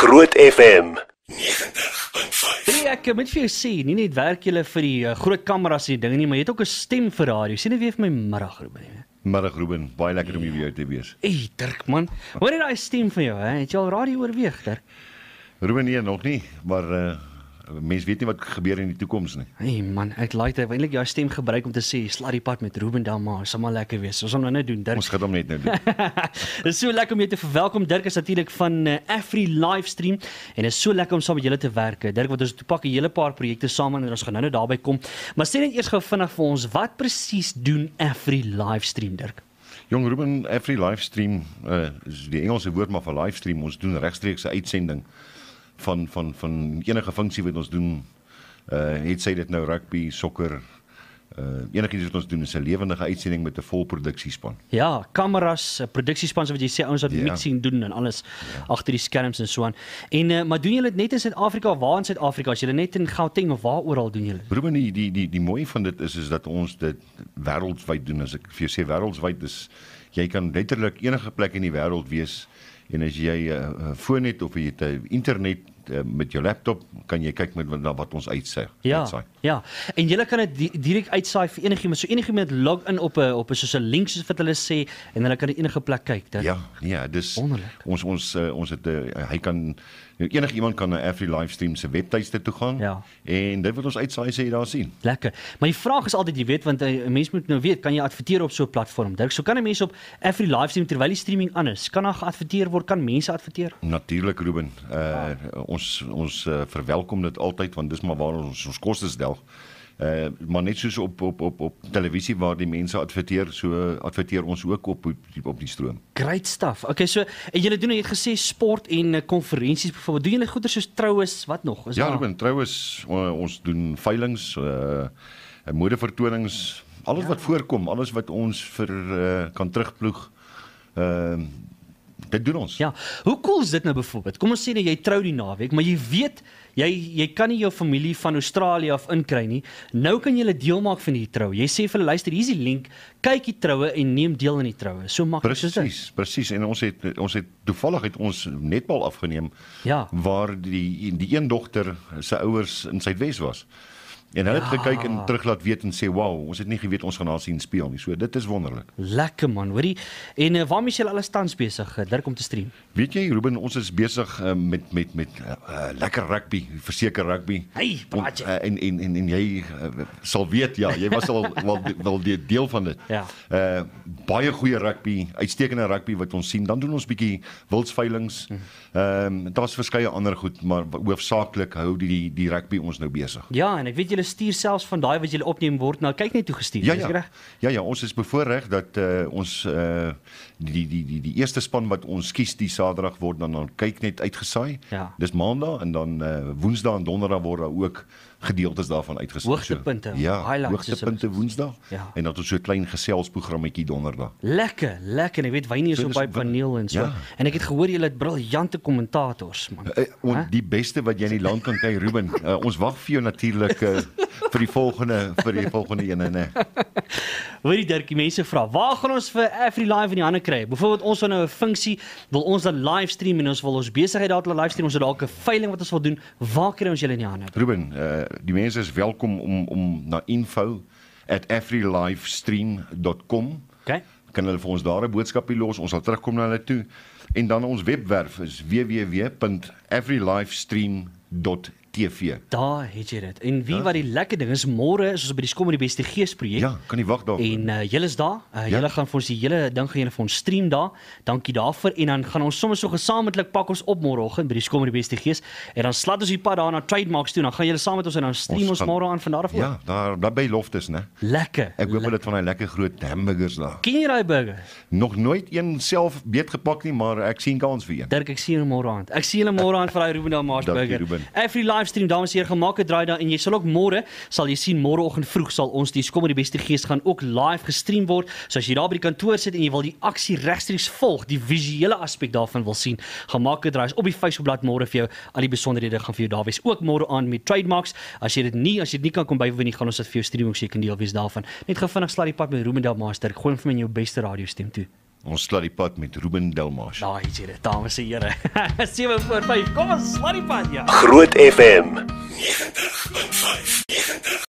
Groot FM 90.5. Nee, nee ek moet vir jou sê, nie net werk jy vir die eh, groot kameras en die ding nie, maar jy het ook 'n stem vir radio. Sien jy weer vir my middag Ruben? Middag Ruben, baie lekker om jou weer te wees. Ey, Dirk man. Hoor jy daai stem van jou, hè? He? Het jy al radio oorweeg, Dirk? Ruben nie nog nie, maar uh mens weet nie wat gebeur in die toekoms nie. Hey man, ek like dit. Eintlik jou stem gebruik om te sê slat die pad met Ruben Damma, is hom al lekker wees. Ons gaan nou net doen Dirk. Ons gaan hom net nou doen. Dis so lekker om jou te verwelkom Dirk is natuurlik van uh, Afri Livestream en is so lekker om saam met julle te werk. Eh, Dirk wat ons toepak 'n hele paar projekte saam en ons gaan nou net daarby kom. Maar sê net eers gou vinnig vir ons, wat presies doen Afri Livestream Dirk? Jong Ruben, Afri Livestream, uh, is die Engelse woord maar vir livestream, ons doen regstreekse uitsending van van van enige funksie wat ons doen uh het sê dit nou rugby, sokker uh enigiets wat ons doen is 'n lewendige uitsending met 'n vol produksiespan. Ja, kameras, 'n produksiespan so wat jy sê ouens wat ja. mixing doen en alles ja. agter die skerms en so aan. En uh maar doen julle dit net in Suid-Afrika of waar in Suid-Afrika? As julle net in Gauteng of waar oral doen julle? Broer, die die die die mooi van dit is is dat ons dit wêreldwyd doen. As ek vir jou sê wêreldwyd is jy kan letterlik enige plek in die wêreld wees en as jy 'n uh, foon het of jy het 'n internet Eh, met jou laptop kan jy kyk met na wat ons uitsaai. Ja. Uitsaai. Ja. En jy kan dit direk uitsaai vir enigiemand. So enigiemand log in op 'n op 'n soos 'n link soos wat hulle sê en hulle kan enige plek kyk. Dit Ja. Nee, ja, dis Onderlik. ons ons uh, ons het uh, hy kan nou, enigiemand kan na Every Livestream se webtuiste toe gaan. Ja. En dit wat ons uitsaai sê jy daar sien. Lekker. Maar die vraag is altyd jy weet want 'n mens moet nou weet kan jy adverteer op so 'n platform? Dink so kan 'n mens op Every Livestream terwyl die streaming aan is, kan daar geadverteer word? Kan mense adverteer? Natuurlik Ruben. Uh ja. ons ons ons uh, verwelkom dit altyd want dis maar waar ons ons kostes delg. Uh, eh, maar net soos op op op op televisie waar die mense adverteer so adverteer ons ook op op, op die stroom. Great stuff. Okay, so en julle doen nou, jy het gesê sport en uh, konferensies byvoorbeeld. Doen julle goeie soos troues, wat nog? Is ja, Ruben, troues uh, ons doen veilinge, uh, modevertonings, alles ja. wat voorkom, alles wat ons vir uh, kan terugploeg. Ehm uh, Dit doen ons. Ja. Hoe cool is dit nou byvoorbeeld? Kom ons sê nou jy trou die naweek, maar jy weet jy jy kan nie jou familie van Australië af inkry nie. Nou kan jy hulle deel maak van hierdie trou. Jy sê vir hulle luister, hier's die link. Kyk die troue en neem deel aan die troue. So maklik is dit. Presies, presies. En ons het ons het toevallig het ons netmaal afgeneem. Ja. Waar die die een dogter se ouers in Suidwes was. En hulle ja. het gekyk en ja. terug laat weet en sê, "Wow, ons het nie geweet ons gaan haar sien speel nie." So dit is wonderlik. Lekker man, hoorie. En uh, waarmee is julle alles tans besig? Eh, Dirk om te stream. Weet jy, Ruben, ons is besig uh, met met met uh, uh, lekker rugby, verseker rugby. Hey, praat jy? Uh, en en en en jy uh, sal weet, ja, jy was al wel wel deel van dit. Ja. Uh baie goeie rugby, uitstekende rugby wat ons sien. Dan doen ons bietjie wildsveilings. Ehm um, daar's verskeie ander goed, maar hoofsaaklik hou die die, die rugby ons nou besig. Ja, en ek weet julle stuur selfs van daai wat julle opneem word na nou, kyk net toe gestuur. Ja, ja. Is reg? Ja ja, ons is bevoorreg dat uh, ons uh, eh, die, die die die die eerste span wat ons kies die Saterdag word dan dan kyk net uitgesaai. Ja. Dis Maandag en dan uh, Woensdag en Donderdag word daar ook gedeeltes daarvan uitgesit. Hoogtepunte, so, ja, highlights. Hoogtepunte Woensdag ja. en dan so 'n klein geselsprogrammetjie Donderdag. Lekker, lekker. Ek weet Wynie is so, op by paneel en so. Ja. En ek het gehoor julle het briljante kommentators, man. Uh, uh, die beste wat jy in die land kan kry, Ruben. Uh, ons wag vir jou natuurlik uh, vir die volgende vir die volgende ene, né? Hoor die Dirkie mense vra, "Waar gaan ons vir Every Live in die hande kry?" Byvoorbeeld ons wil nou 'n funksie, wil ons 'n live stream en ons wil ons besigheid daar te live stream, ons het dalk 'n veiling wat ons wil doen. Waar kry ons julle in die hande? Ruben, uh, die mense is welkom om om na info@everylifestream.com. OK. Kan hulle vir ons daar 'n boodskapie los? Ons sal terugkom na hulle toe. En dan ons webwerf is www.everylifestream.com TV. Daar het jy dit. En wie ja. wat die lekker ding is, môre is ons by die skom met die beste gees projek. Ja, kan nie wag daarvoor. En uh, julle is daar. Uh, julle ja. gaan vir ons die hele ding gaan julle vir ons stream daar. Dankie daarvoor. En dan gaan ons sommer so gesamentlik pak ons op môreoggend by die skom met die beste gees en dan slat ons die pad daar na Trademarks toe. Dan gaan julle saam met ons en dan stream ons, ons môre aan vanaf voor. Ja, daar daar by Loftus, né? Lekker. Ek hoop hulle het van daai lekker groot hamburgers daar. Ken jy daai burger? Nog nooit een self beet gepak nie, maar ek sien kans vir een. Dink ek sien hom môre aan. Ek sien hulle môre aan vir daai Ruben Damas burger. Dankie Ruben. Every live stream dames en here gemaak het draai daar en jy sal ook môre sal jy sien môreoggend vroeg sal ons die skommer die beste gees gaan ook live gestream word. So as jy daar by die kantoor sit en jy wil die aksie regstreeks volg, die visuele aspek daarvan wil sien, gemaak het draai is op die Facebookblad môre vir jou al die besonderhede gaan vir jou daar wees. Ook môre aan met trademarks. As jy dit nie as jy dit nie kan kom bywoon nie, gaan ons dit vir jou stream ook seker deel wees daarvan. Net gou vinnig slaai die pad met Roomendal Master. Ek gooi hom vir my in jou beste radio stem toe. Ons slaat die pad met Ruben Delmas. Daai is dit, dames en here. 7 voor 5. Kom ons slaat die pad ja. Groot FM. 90.5 90.